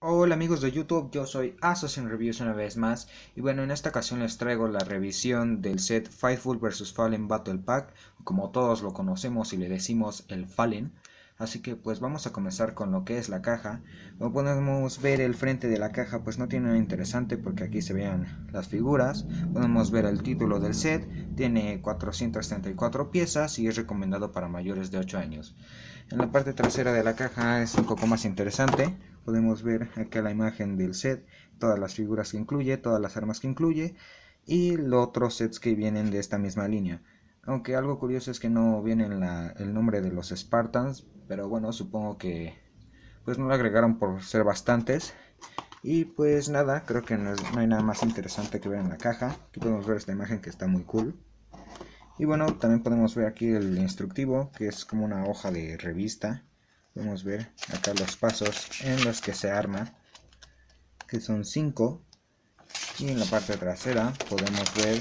Hola amigos de YouTube, yo soy Assassin Reviews una vez más y bueno en esta ocasión les traigo la revisión del set Fightful vs Fallen Battle Pack como todos lo conocemos y le decimos el Fallen Así que pues vamos a comenzar con lo que es la caja. Como podemos ver el frente de la caja pues no tiene nada interesante porque aquí se vean las figuras. Podemos ver el título del set. Tiene 434 piezas y es recomendado para mayores de 8 años. En la parte trasera de la caja es un poco más interesante. Podemos ver aquí la imagen del set, todas las figuras que incluye, todas las armas que incluye y los otros sets que vienen de esta misma línea. Aunque algo curioso es que no viene el nombre de los Spartans, pero bueno, supongo que pues no lo agregaron por ser bastantes. Y pues nada, creo que no, no, hay nada más interesante que ver en la caja. Aquí podemos ver esta imagen que está muy cool. Y bueno, también podemos ver aquí el instructivo, que es como una hoja de revista. Podemos ver acá los pasos en los que se arma, que son 5. Y en la parte trasera podemos ver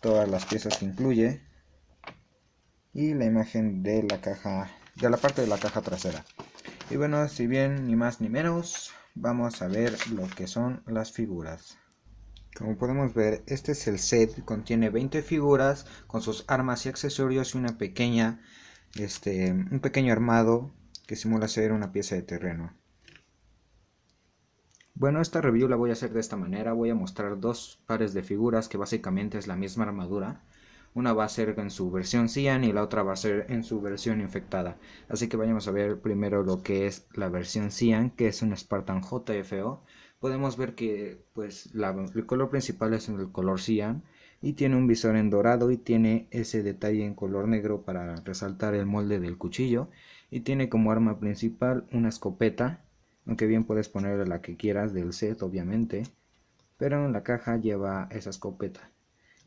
todas las piezas que incluye, y la imagen de la caja de la parte de la caja trasera y bueno si bien ni más ni menos vamos a ver lo que son las figuras como podemos ver este es el set contiene 20 figuras con sus armas y accesorios y una pequeña este un pequeño armado que simula ser una pieza de terreno bueno, esta review la voy a hacer de esta manera. Voy a mostrar dos pares de figuras que básicamente es la misma armadura. Una va a ser en su versión Cyan y la otra va a ser en su versión infectada. Así que vayamos a ver primero lo que es la versión Cian, que es un Spartan JFO. Podemos ver que pues el color principal es el color Cyan y tiene un visor en dorado y tiene ese detalle en color negro para resaltar el molde del cuchillo y tiene como arma principal una escopeta, aunque bien puedes poner la que quieras del set obviamente, pero en la caja lleva esa escopeta.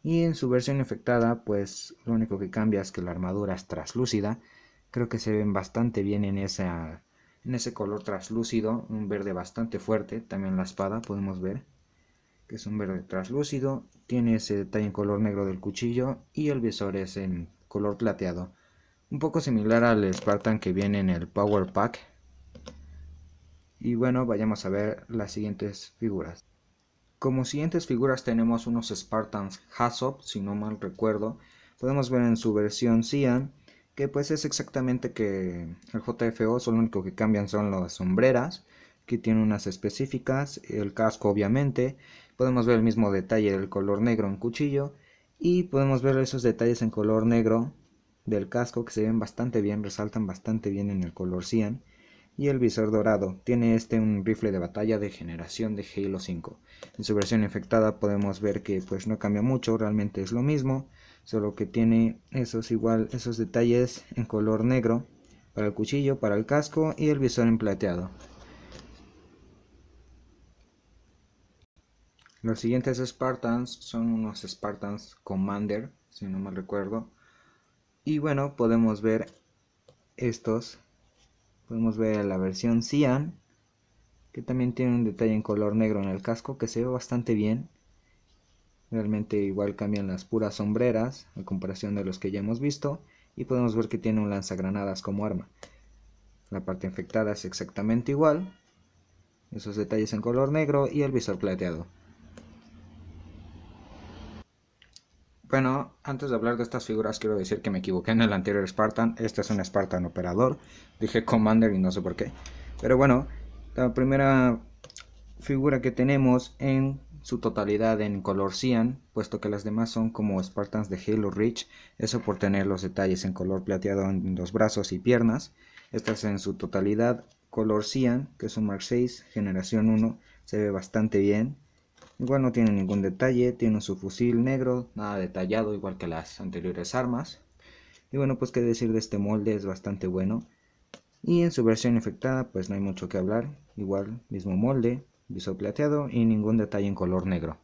Y en su versión infectada, pues lo único que cambia es que la armadura es traslúcida. Creo que se ven bastante bien en, en ese color traslúcido, un verde bastante fuerte. También la espada podemos ver que es un verde traslúcido. Tiene ese detalle en color negro del cuchillo y el visor es en color plateado. Un poco similar al Spartan que viene en el Power Pack. Y bueno, vayamos a ver las siguientes figuras. Como siguientes figuras tenemos unos Spartans Hasop, si no mal recuerdo. Podemos ver en su versión Cian, que pues es exactamente que el JFO, solo lo único que cambian son las sombreras, que tiene unas específicas, el casco obviamente. Podemos ver el mismo detalle del color negro en cuchillo y podemos ver esos detalles en color negro del casco que se ven bastante bien, resaltan bastante bien en el color cian y el visor dorado. Tiene este un rifle de batalla de generación de Halo 5. En su versión infectada podemos ver que pues no cambia mucho, realmente es lo mismo, solo que tiene esos igual esos detalles en color negro para el cuchillo, para el casco y el visor en plateado. Los siguientes Spartans son unos Spartans Commander, si no mal recuerdo. Y bueno, podemos ver estos Podemos ver la versión Cian, que también tiene un detalle en color negro en el casco que se ve bastante bien. Realmente igual cambian las puras sombreras a comparación de los que ya hemos visto y podemos ver que tiene un lanzagranadas como arma. La parte infectada es exactamente igual, esos detalles en color negro y el visor plateado. Bueno, antes de hablar de estas figuras, quiero decir que me equivoqué en el anterior Spartan. Este es un Spartan operador. Dije Commander y no sé por qué. Pero bueno, la primera figura que tenemos en su totalidad en color cian, puesto que las demás son como Spartans de Halo Reach, eso por tener los detalles en color plateado en los brazos y piernas. Esta es en su totalidad color cian, que es un Mark 6 generación 1, se ve bastante bien, Igual no tiene ningún detalle, tiene su fusil negro, nada detallado, igual que las anteriores armas. Y bueno, pues qué decir de este molde, es bastante bueno. Y en su versión infectada, pues no hay mucho que hablar. Igual, mismo molde, visor plateado y ningún detalle en color negro.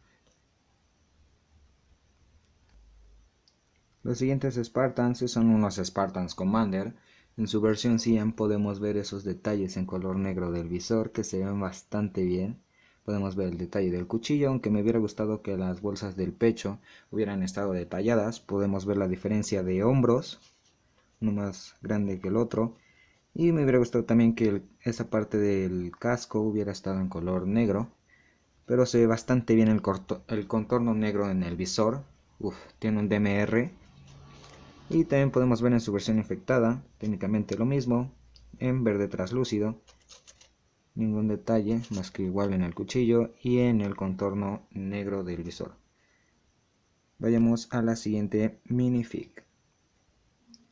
Los siguientes Spartans son unos Spartans Commander. En su versión 100 podemos ver esos detalles en color negro del visor que se ven bastante bien. Podemos ver el detalle del cuchillo, aunque me hubiera gustado que las bolsas del pecho hubieran estado detalladas. Podemos ver la diferencia de hombros, uno más grande que el otro. Y me hubiera gustado también que esa parte del casco hubiera estado en color negro. Pero se ve bastante bien el, contorno negro en el visor. Uf, tiene un DMR. Y también podemos ver en su versión infectada, técnicamente lo mismo, en verde traslúcido ningún detalle más que igual en el cuchillo y en el contorno negro del visor. Vayamos a la siguiente minifig.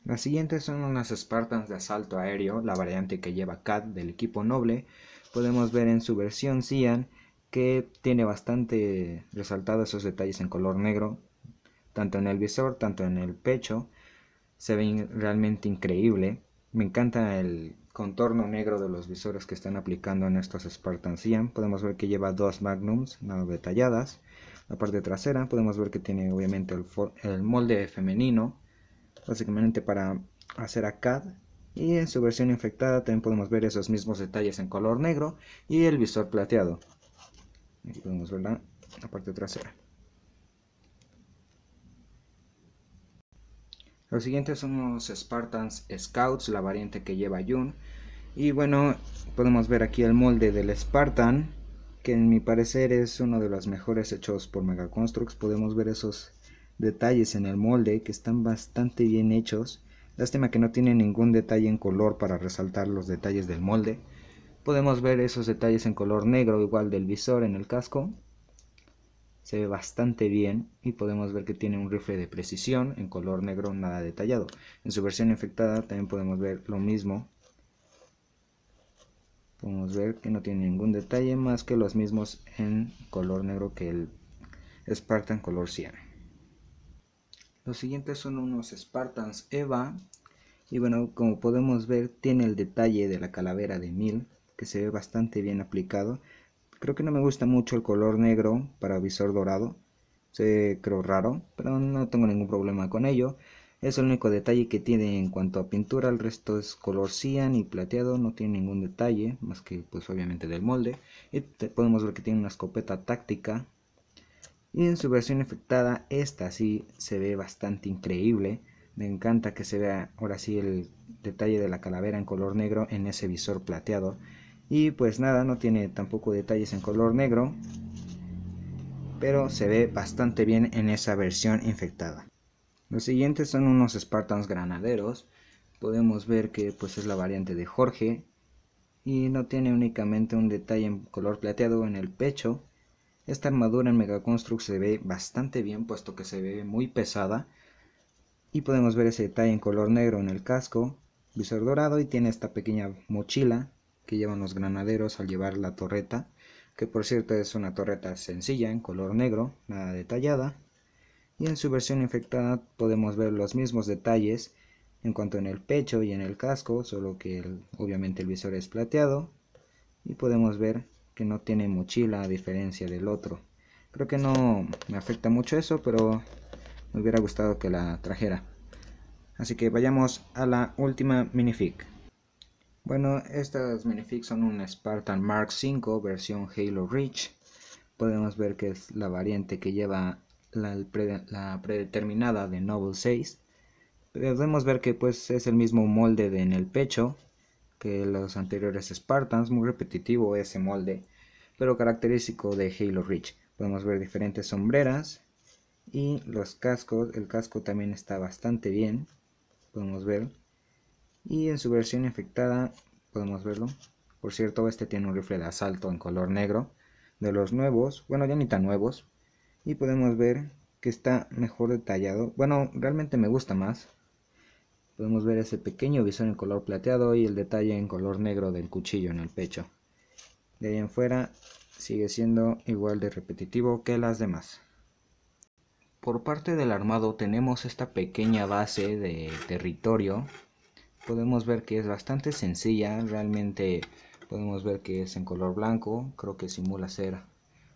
Las siguientes son unas Spartans de asalto aéreo, la variante que lleva CAD del equipo noble. Podemos ver en su versión Cyan que tiene bastante resaltados esos detalles en color negro, tanto en el visor, tanto en el pecho. Se ven realmente increíble. Me encanta el contorno negro de los visores que están aplicando en estos Spartan 100. Podemos ver que lleva dos magnums nada detalladas. La parte trasera podemos ver que tiene obviamente el, molde femenino, básicamente para hacer a CAD. Y en su versión infectada también podemos ver esos mismos detalles en color negro y el visor plateado. Aquí podemos ver la parte trasera. Los siguientes son los Spartans Scouts, la variante que lleva Jun. Y bueno, podemos ver aquí el molde del Spartan, que en mi parecer es uno de los mejores hechos por Mega Construx. Podemos ver esos detalles en el molde que están bastante bien hechos. Lástima que no tiene ningún detalle en color para resaltar los detalles del molde. Podemos ver esos detalles en color negro igual del visor en el casco se ve bastante bien y podemos ver que tiene un rifle de precisión en color negro nada detallado. En su versión infectada también podemos ver lo mismo. Podemos ver que no tiene ningún detalle más que los mismos en color negro que el Spartan color cian. Los siguientes son unos Spartans Eva y bueno como podemos ver tiene el detalle de la calavera de mil que se ve bastante bien aplicado Creo que no me gusta mucho el color negro para visor dorado. Se creo raro, pero no tengo ningún problema con ello. Es el único detalle que tiene en cuanto a pintura, el resto es color cian y plateado, no tiene ningún detalle, más que pues obviamente del molde. Y podemos ver que tiene una escopeta táctica. Y en su versión efectada, esta sí se ve bastante increíble. Me encanta que se vea ahora sí el detalle de la calavera en color negro en ese visor plateado y pues nada no tiene tampoco detalles en color negro pero se ve bastante bien en esa versión infectada los siguientes son unos Spartans granaderos podemos ver que pues es la variante de Jorge y no tiene únicamente un detalle en color plateado en el pecho esta armadura en Mega Construct se ve bastante bien puesto que se ve muy pesada y podemos ver ese detalle en color negro en el casco visor dorado y tiene esta pequeña mochila que llevan los granaderos al llevar la torreta, que por cierto es una torreta sencilla en color negro, nada detallada, y en su versión infectada podemos ver los mismos detalles en cuanto en el pecho y en el casco, solo que obviamente el visor es plateado y podemos ver que no tiene mochila a diferencia del otro. Creo que no me afecta mucho eso, pero me hubiera gustado que la trajera. Así que vayamos a la última minifig. Bueno, estas minifigs son un Spartan Mark V versión Halo Reach. Podemos ver que es la variante que lleva la, predeterminada de Noble 6. Podemos ver que pues es el mismo molde en el pecho que los anteriores Spartans, muy repetitivo ese molde, pero característico de Halo Reach. Podemos ver diferentes sombreras y los cascos, el casco también está bastante bien, podemos ver y en su versión infectada podemos verlo. Por cierto, este tiene un rifle de asalto en color negro de los nuevos, bueno ya ni tan nuevos. Y podemos ver que está mejor detallado. Bueno, realmente me gusta más. Podemos ver ese pequeño visor en color plateado y el detalle en color negro del cuchillo en el pecho. De ahí en fuera sigue siendo igual de repetitivo que las demás. Por parte del armado tenemos esta pequeña base de territorio podemos ver que es bastante sencilla realmente podemos ver que es en color blanco creo que simula ser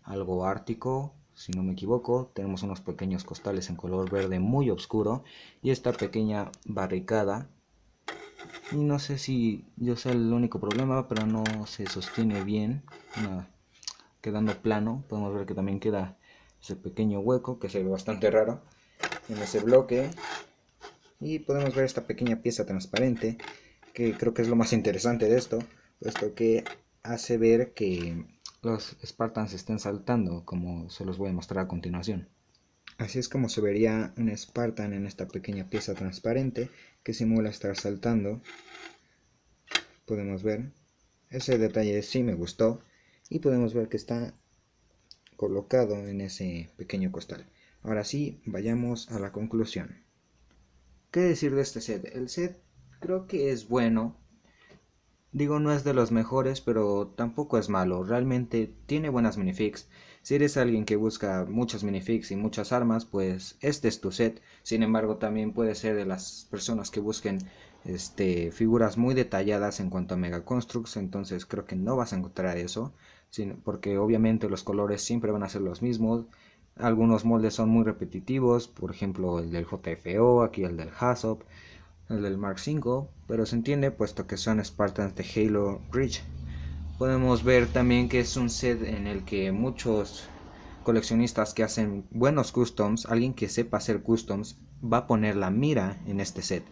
algo ártico si no me equivoco tenemos unos pequeños costales en color verde muy oscuro y esta pequeña barricada y no sé si yo sea el único problema pero no se sostiene bien quedando plano podemos ver que también queda ese pequeño hueco que se ve bastante raro en ese bloque y podemos ver esta pequeña pieza transparente, que creo que es lo más interesante de esto, puesto que hace ver que los Spartans estén saltando, como se los voy a mostrar a continuación. Así es como se vería un Spartan en esta pequeña pieza transparente que simula estar saltando. Podemos ver. Ese detalle sí me gustó. Y podemos ver que está colocado en ese pequeño costal. Ahora sí, vayamos a la conclusión. ¿Qué decir de este set? El set creo que es bueno. Digo, no es de los mejores, pero tampoco es malo. Realmente tiene buenas minifigs. Si eres alguien que busca muchas minifigs y muchas armas, pues este es tu set. Sin embargo, también puede ser de las personas que busquen este, figuras muy detalladas en cuanto a Mega Constructs. Entonces creo que no vas a encontrar eso. Porque obviamente los colores siempre van a ser los mismos. Algunos moldes son muy repetitivos, por ejemplo el del JFO, aquí el del HASOP, el del Mark V, pero se entiende puesto que son Spartans de Halo Reach. Podemos ver también que es un set en el que muchos coleccionistas que hacen buenos customs, alguien que sepa hacer customs, va a poner la mira en este set,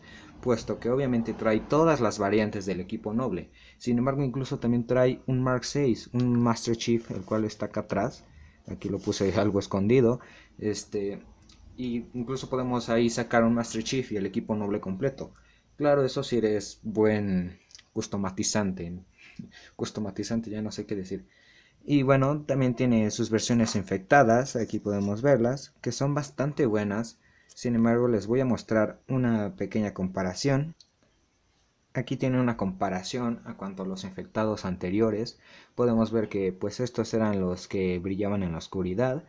puesto que obviamente trae todas las variantes del equipo noble. Sin embargo, incluso también trae un Mark VI, un Master Chief, el cual está acá atrás, aquí lo puse algo escondido, este, y incluso podemos ahí sacar un Master Chief y el equipo noble completo. Claro, eso sí es buen customatizante, customatizante ya no sé qué decir. Y bueno, también tiene sus versiones infectadas, aquí podemos verlas, que son bastante buenas. Sin embargo, les voy a mostrar una pequeña comparación. Aquí tiene una comparación a cuanto a los infectados anteriores. Podemos ver que pues estos eran los que brillaban en la oscuridad.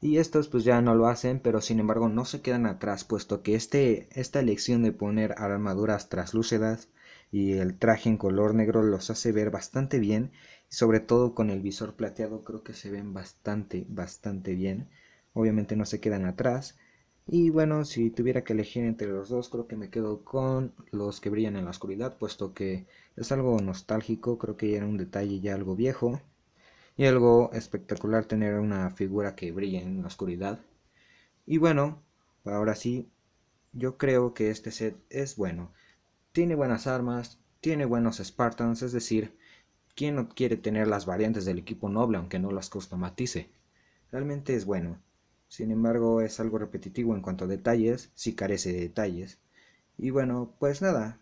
Y estos pues ya no lo hacen, pero sin embargo no se quedan atrás, puesto que este, esta elección de poner armaduras traslúcidas y el traje en color negro los hace ver bastante bien. Sobre todo con el visor plateado creo que se ven bastante, bastante bien. Obviamente no se quedan atrás. Y bueno, si tuviera que elegir entre los dos, creo que me quedo con los que brillan en la oscuridad, puesto que es algo nostálgico, creo que era un detalle ya algo viejo. Y algo espectacular tener una figura que brille en la oscuridad. Y bueno, ahora sí, yo creo que este set es bueno. Tiene buenas armas, tiene buenos Spartans, es decir, ¿quién no quiere tener las variantes del equipo noble aunque no las customatice? Realmente es bueno. Sin embargo, es algo repetitivo en cuanto a detalles, si carece de detalles. Y bueno, pues nada.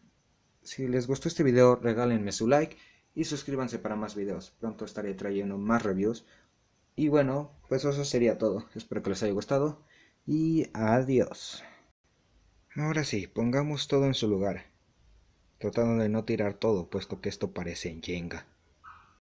Si les gustó este video, regálenme su like y suscríbanse para más videos. Pronto estaré trayendo más reviews. Y bueno, pues eso sería todo. Espero que les haya gustado y adiós. Ahora sí, pongamos todo en su lugar, tratando de no tirar todo, puesto que esto parece en Jenga.